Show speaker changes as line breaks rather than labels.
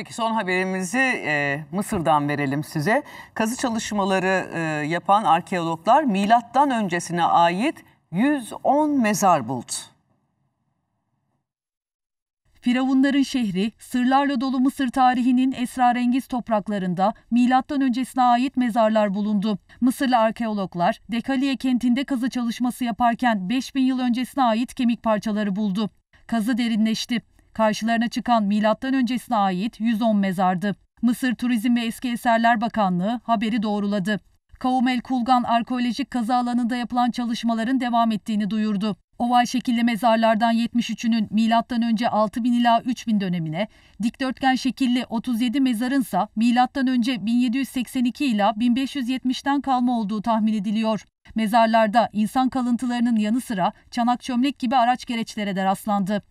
Peki son haberimizi e, Mısır'dan verelim size. Kazı çalışmaları e, yapan arkeologlar milattan öncesine ait 110 mezar buldu. Firavunların şehri, sırlarla dolu
Mısır tarihinin esrarengiz topraklarında milattan öncesine ait mezarlar bulundu. Mısırlı arkeologlar Dekaliye kentinde kazı çalışması yaparken 5000 yıl öncesine ait kemik parçaları buldu. Kazı derinleşti. Karşılarına çıkan milattan öncesine ait 110 mezardı. Mısır Turizm ve Eski Eserler Bakanlığı haberi doğruladı. Kavumel Kulgan arkeolojik kazı alanında yapılan çalışmaların devam ettiğini duyurdu. Oval şekilli mezarlardan 73'ünün milattan önce 6000 ila 3000 dönemine, dikdörtgen şekilli 37 mezarınsa milattan önce 1782 ila 1570'ten kalma olduğu tahmin ediliyor. Mezarlarda insan kalıntılarının yanı sıra çanak çömlek
gibi araç gereçlere de rastlandı.